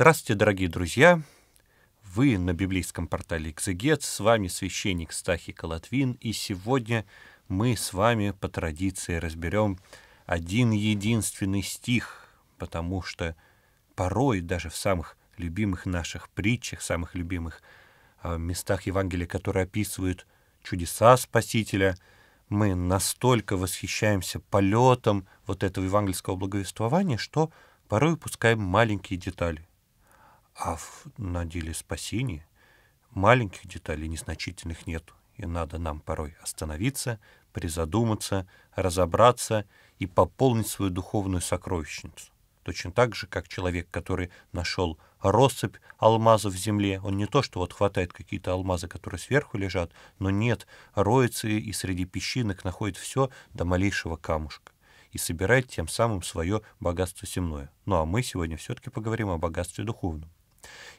Здравствуйте, дорогие друзья! Вы на библейском портале «Экзегет», с вами священник Стахи Колотвин, и сегодня мы с вами по традиции разберем один единственный стих, потому что порой даже в самых любимых наших притчах, самых любимых а, местах Евангелия, которые описывают чудеса Спасителя, мы настолько восхищаемся полетом вот этого евангельского благовествования, что порой упускаем маленькие детали. А в, на деле спасения маленьких деталей, незначительных нет. И надо нам порой остановиться, призадуматься, разобраться и пополнить свою духовную сокровищницу. Точно так же, как человек, который нашел россыпь алмазов в земле, он не то, что вот хватает какие-то алмазы, которые сверху лежат, но нет, роется и среди песчинок находит все до малейшего камушка и собирает тем самым свое богатство земное. Ну а мы сегодня все-таки поговорим о богатстве духовном.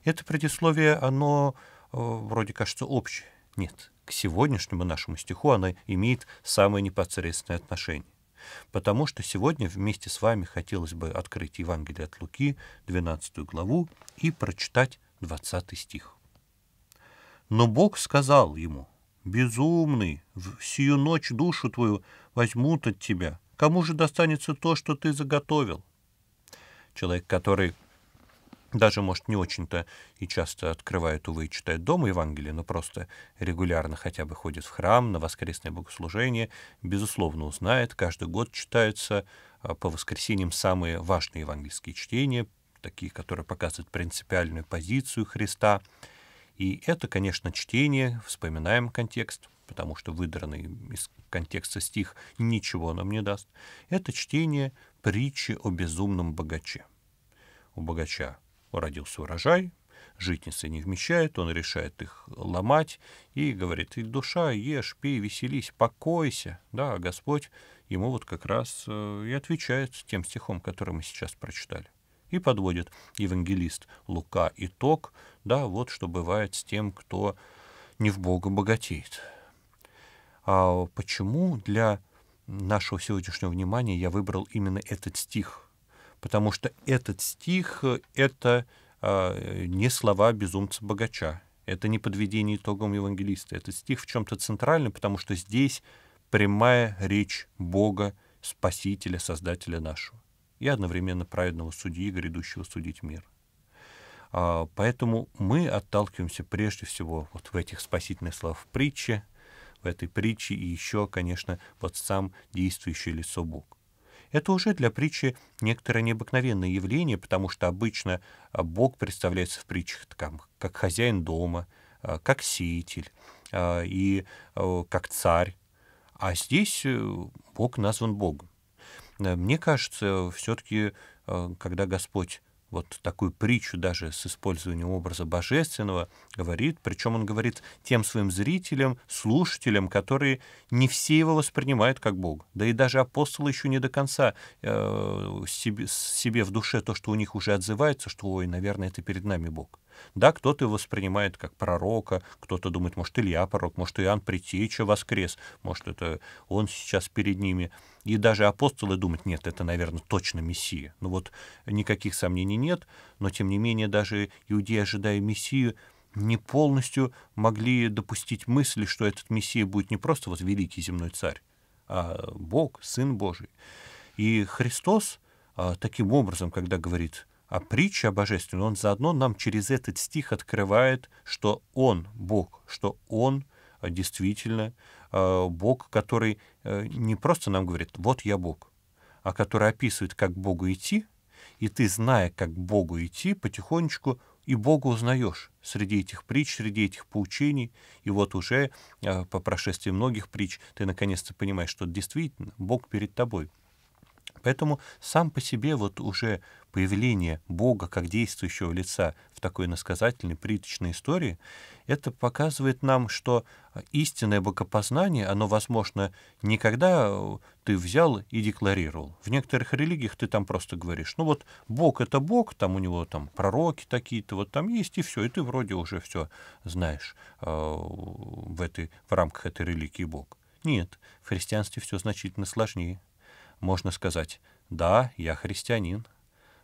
Это предисловие, оно э, вроде кажется общее. Нет, к сегодняшнему нашему стиху оно имеет самое непосредственное отношение. Потому что сегодня вместе с вами хотелось бы открыть Евангелие от Луки, 12 главу, и прочитать 20 стих. «Но Бог сказал ему, «Безумный, в сию ночь душу твою возьмут от тебя. Кому же достанется то, что ты заготовил?» Человек, который даже, может, не очень-то и часто открывает, увы, и читает дома Евангелие, но просто регулярно хотя бы ходит в храм, на воскресное богослужение, безусловно, узнает. Каждый год читаются а, по воскресеньям самые важные евангельские чтения, такие, которые показывают принципиальную позицию Христа. И это, конечно, чтение, вспоминаем контекст, потому что выдранный из контекста стих ничего нам не даст. Это чтение притчи о безумном богаче. У богача родился урожай, житницы не вмещает, он решает их ломать и говорит, и душа, ешь, пей, веселись, покойся. Да, а Господь ему вот как раз э, и отвечает тем стихом, который мы сейчас прочитали. И подводит евангелист Лука итог, да, вот что бывает с тем, кто не в Бога богатеет. А почему для нашего сегодняшнего внимания я выбрал именно этот стих – потому что этот стих — это э, не слова безумца богача, это не подведение итогом евангелиста. Этот стих в чем-то центральный, потому что здесь прямая речь Бога, Спасителя, Создателя нашего и одновременно праведного судьи, грядущего судить мир. А, поэтому мы отталкиваемся прежде всего вот в этих спасительных словах в притче, в этой притче и еще, конечно, вот сам действующее лицо Бога. Это уже для притчи некоторое необыкновенное явление, потому что обычно а, Бог представляется в притчах там, как хозяин дома, а, как сеятель а, и как царь. А здесь э, Бог назван Богом. Э, мне кажется, все-таки, э, когда Господь вот такую притчу даже с использованием образа божественного говорит, причем он говорит тем своим зрителям, слушателям, которые не все его воспринимают как Бог, Да и даже апостолы еще не до конца э, себе, себе в душе то, что у них уже отзывается, что, ой, наверное, это перед нами Бог. Да, кто-то его воспринимает как пророка, кто-то думает, может, Илья пророк, может, Иоанн Притеча воскрес, может, это он сейчас перед ними. И даже апостолы думают, нет, это, наверное, точно Мессия. Ну вот никаких сомнений нет, но, тем не менее, даже иудеи, ожидая Мессию, не полностью могли допустить мысли, что этот Мессия будет не просто вот великий земной царь, а Бог, Сын Божий. И Христос а, таким образом, когда говорит а притча о он заодно нам через этот стих открывает, что он Бог, что он э, действительно э, Бог, который э, не просто нам говорит, вот я Бог, а который описывает, как Богу идти, и ты, зная, как Богу идти, потихонечку и Бога узнаешь среди этих притч, среди этих поучений. И вот уже по прошествии многих притч ты наконец-то понимаешь, что действительно Бог перед тобой — Поэтому сам по себе вот уже появление Бога как действующего лица в такой насказательной, приточной истории, это показывает нам, что истинное богопознание, оно возможно никогда э, ты взял и декларировал. В некоторых религиях ты там просто говоришь, ну вот Бог — это Бог, там у него там пророки такие-то, вот там есть и все, и ты вроде уже все знаешь э, в, этой, в рамках этой религии Бог. Нет, в христианстве все значительно сложнее. Можно сказать, да, я христианин,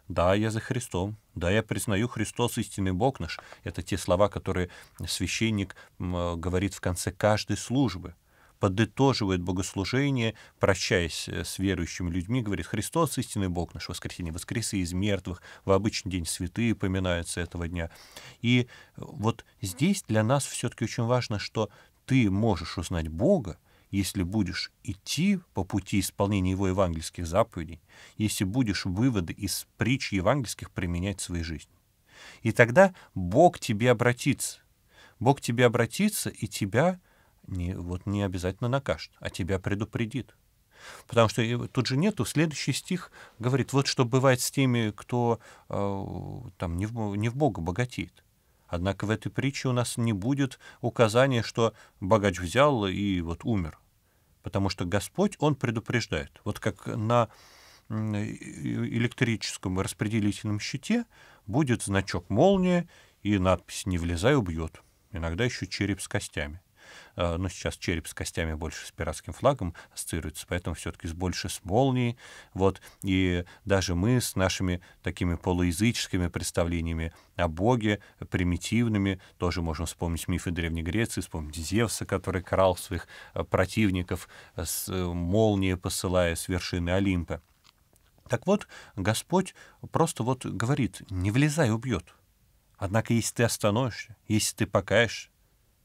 да, я за Христом, да, я признаю Христос истинный Бог наш. Это те слова, которые священник говорит в конце каждой службы подытоживает богослужение, прощаясь э, с верующими людьми, говорит, Христос — истинный Бог наш, воскресенье, воскресы из мертвых, в обычный день святые поминаются этого дня. И э, вот здесь для нас все-таки очень важно, что ты можешь узнать Бога, если будешь идти по пути исполнения его евангельских заповедей, если будешь выводы из притч евангельских применять в своей жизни. И тогда Бог тебе обратится. Бог тебе обратится и тебя не, вот не обязательно накажет, а тебя предупредит. Потому что тут же нету, следующий стих говорит, вот что бывает с теми, кто э, там не в, не в Бога богатеет. Однако в этой притче у нас не будет указания, что богач взял и вот умер. Потому что Господь, Он предупреждает. Вот как на электрическом распределительном щите будет значок молния и надпись «Не влезай, убьет». Иногда еще череп с костями. Э, но ну, сейчас череп с костями больше с пиратским флагом ассоциируется, поэтому все-таки с больше с молнией. Вот. И даже мы с нашими такими полуязыческими представлениями о Боге, примитивными, тоже можно вспомнить мифы Древней Греции, вспомнить Зевса, который крал своих э, противников э, с молнией, посылая с вершины Олимпа. Так вот, Господь просто вот говорит, не влезай, убьет. Однако, если ты остановишься, если ты покаешься,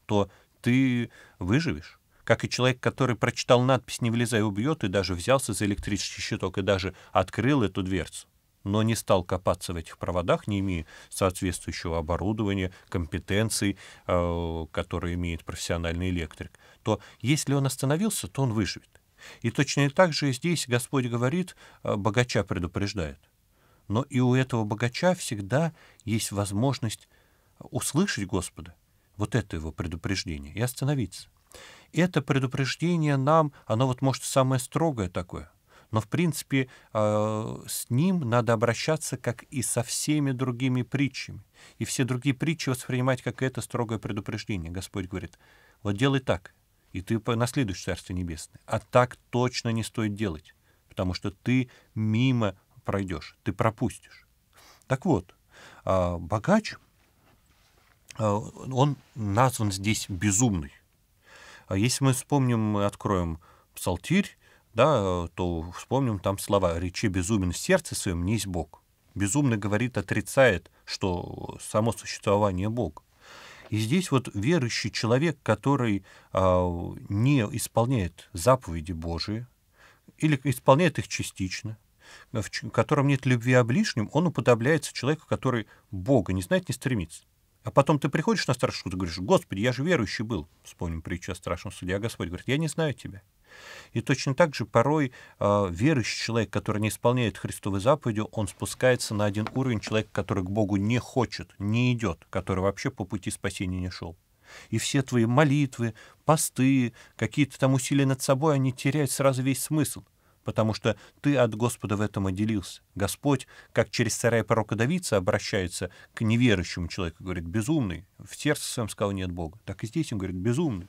то ты выживешь. Как и человек, который прочитал надпись «Не влезай, убьет» и даже взялся за электрический щиток и даже открыл эту дверцу но не стал копаться в этих проводах, не имея соответствующего оборудования, компетенций, э, которые имеет профессиональный электрик, то если он остановился, то он выживет. И точно так же здесь Господь говорит, э, богача предупреждает. Но и у этого богача всегда есть возможность услышать Господа вот это его предупреждение, и остановиться. это предупреждение нам, оно вот, может, самое строгое такое, но, в принципе, а, с ним надо обращаться, как и со всеми другими притчами. И все другие притчи воспринимать, как это строгое предупреждение. Господь говорит, вот делай так, и ты наследуешь Царство Небесное. А так точно не стоит делать, потому что ты мимо пройдешь, ты пропустишь. Так вот, а, богач а, он назван здесь безумный. а Если мы вспомним, мы откроем псалтирь, да, то вспомним там слова «Речи безумен в сердце своем, есть Бог». Безумный говорит, отрицает, что само существование Бог. И здесь вот верующий человек, который а, не исполняет заповеди Божии, или исполняет их частично, в котором нет любви о ближнем, он уподобляется человеку, который Бога не знает, не стремится. А потом ты приходишь на старшую ты говоришь, Господи, я же верующий был. Вспомним притчу о страшном суде. А Господь говорит, я не знаю тебя. И точно так же порой э, верующий человек, который не исполняет Христовы заповеди, он спускается на один уровень человека, который к Богу не хочет, не идет, который вообще по пути спасения не шел. И все твои молитвы, посты, какие-то там усилия над собой, они теряют сразу весь смысл потому что ты от Господа в этом отделился. Господь, как через царя порока Давидца, обращается к неверующему человеку, говорит, безумный, в сердце своем сказал нет Бога. Так и здесь он говорит, безумный.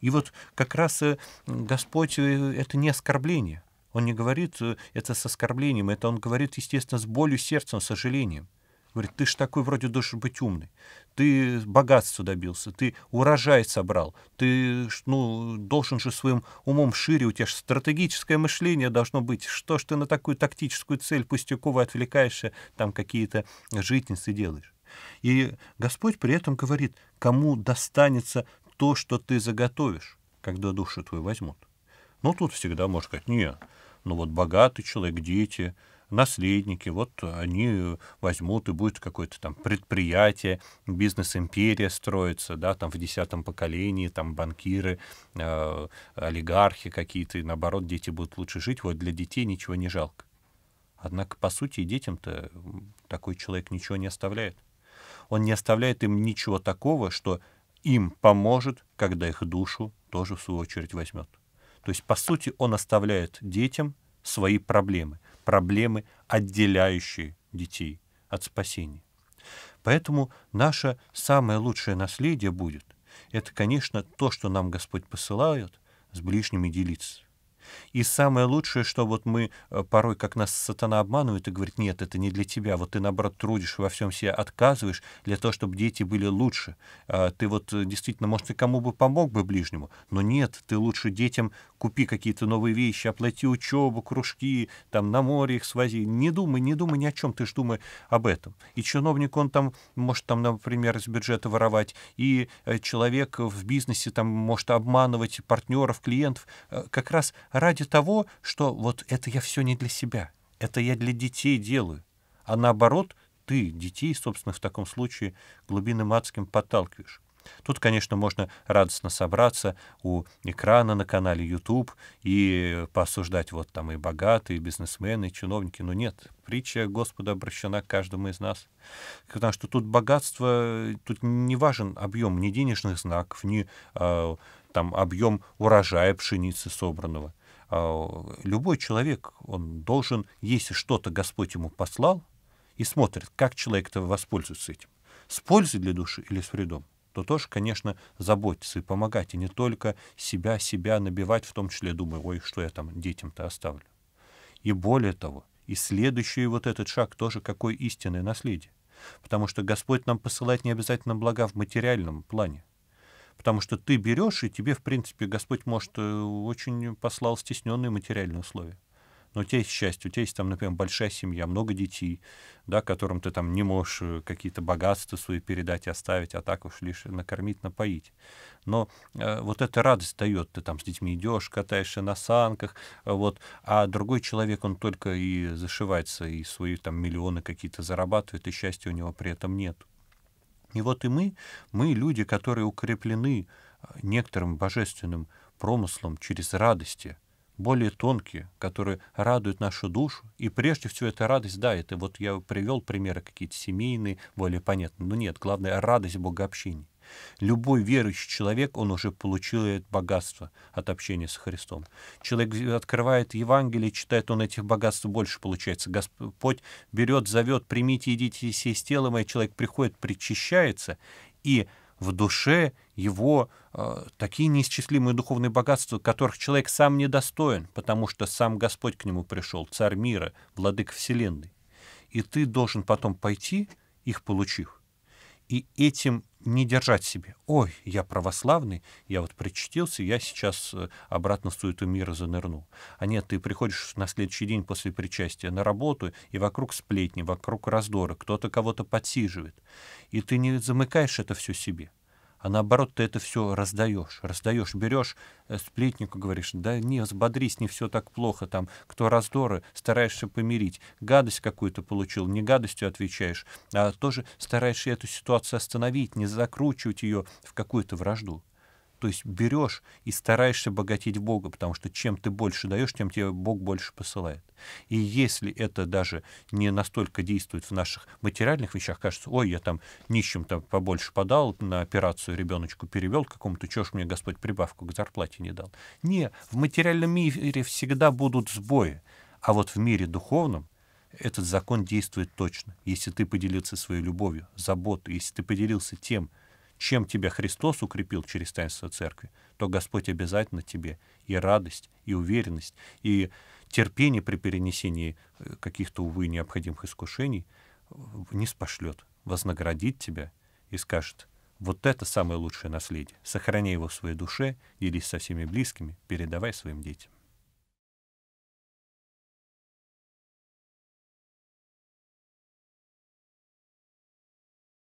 И вот как раз э, Господь э, — это не оскорбление. Он не говорит э, это с оскорблением, это он говорит, естественно, с болью сердцем, сожалением. Говорит, ты ж такой вроде должен быть умный. Ты богатство добился, ты урожай собрал, ты ну, должен же своим умом шире, у тебя же стратегическое мышление должно быть. Что ж ты на такую тактическую цель пустяковую отвлекаешься, там какие-то житницы делаешь? И Господь при этом говорит, кому достанется то, что ты заготовишь, когда душу твою возьмут. ну тут всегда можно сказать, не, ну вот богатый человек, дети, наследники, вот они э, возьмут и будет какое-то там предприятие, бизнес-империя строится, да, там в десятом поколении, там банкиры, э, олигархи какие-то, и наоборот, дети будут лучше жить, вот для детей ничего не жалко. Однако, по сути, детям-то такой человек ничего не оставляет. Он не оставляет им ничего такого, что им поможет, когда их душу тоже, в свою очередь, возьмет. То есть, по сути, он оставляет детям свои проблемы проблемы, отделяющие детей от спасения. Поэтому наше самое лучшее наследие будет, это, конечно, то, что нам Господь посылает, с ближними делиться. И самое лучшее, что вот мы э, порой, как нас сатана обманывает и говорит, нет, это не для тебя, вот ты, наоборот, трудишь, во всем себе отказываешь для того, чтобы дети были лучше. А ты вот э, действительно, может, ты кому бы помог бы ближнему, но нет, ты лучше детям купи какие-то новые вещи, оплати учебу, кружки, там на море их свози. Не думай, не думай ни о чем, ты же думай об этом. И чиновник, он там может, там, например, из бюджета воровать, и э, человек в бизнесе там может обманывать партнеров, клиентов, э, как раз ради того, что вот это я все не для себя, это я для детей делаю. А наоборот, ты детей, собственно, в таком случае глубинным адским подталкиваешь. Тут, конечно, можно радостно собраться у экрана на канале YouTube и поосуждать вот там и богатые, и бизнесмены, и чиновники. Но нет, притча Господа обращена к каждому из нас. Потому что тут богатство, тут не важен объем ни денежных знаков, ни э, там, объем урожая пшеницы собранного. Э, любой человек, он должен, если что-то Господь ему послал, и смотрит, как человек-то воспользуется этим. С пользой для души или с вредом? то тоже, конечно, заботиться и помогать, и не только себя, себя набивать, в том числе, думаю, ой, что я там детям-то оставлю. И более того, и следующий вот этот шаг тоже какой истинное наследие. Потому что Господь нам посылает не обязательно блага в материальном плане. Потому что ты берешь, и тебе, в принципе, Господь, может, э, очень послал стесненные материальные условия но ну, у тебя есть счастье, у тебя есть там, например, большая семья, много детей, да, которым ты там не можешь э, какие-то богатства свои передать, оставить, а так уж лишь накормить, напоить. Но э, вот эта радость дает, ты там с детьми идешь, катаешься на санках, вот, а другой человек, он только и зашивается, и свои там миллионы какие-то зарабатывает, и счастья у него при этом нет. И вот и мы, мы люди, которые укреплены э, некоторым божественным промыслом через радости — более тонкие, которые радуют нашу душу. И прежде всего эта радость, да, это вот я привел примеры какие-то семейные, более понятные. Но нет, главное — радость богообщения. Любой верующий человек, он уже получил это богатство от общения с Христом. Человек открывает Евангелие, читает, он этих богатств больше получается. Господь берет, зовет, примите, идите, сесть тело мое. Человек приходит, причащается, и в душе его э, такие неисчислимые духовные богатства, которых человек сам не достоин, потому что сам Господь к нему пришел, царь мира, владык вселенной. И ты должен потом пойти, их получив, и этим не держать себе. Ой, я православный, я вот причтился, я сейчас э, обратно в суету мира занырну. А нет, ты приходишь на следующий день после причастия на работу, и вокруг сплетни, вокруг раздоры, кто-то кого-то подсиживает. И ты не замыкаешь это все себе а наоборот ты это все раздаешь, раздаешь, берешь э, сплетнику, говоришь, да не, взбодрись, не все так плохо, там, кто раздоры, стараешься помирить, гадость какую-то получил, не гадостью отвечаешь, а тоже стараешься эту ситуацию остановить, не закручивать ее в какую-то вражду. То есть берешь и стараешься богатить Бога, потому что чем ты больше даешь, тем тебе Бог больше посылает. И если это даже не настолько действует в наших материальных вещах, кажется, ой, я там нищим там побольше подал, на операцию ребеночку перевел какому-то, чего ж мне Господь прибавку к зарплате не дал. Не, в материальном мире всегда будут сбои, а вот в мире духовном этот закон действует точно. Если ты поделился своей любовью, заботой, если ты поделился тем, чем тебя Христос укрепил через таинство Церкви, то Господь обязательно тебе и радость, и уверенность, и терпение при перенесении э, каких-то, увы, необходимых искушений не спошлет, вознаградит тебя и скажет, вот это самое лучшее наследие, сохраняй его в своей душе, делись со всеми близкими, передавай своим детям.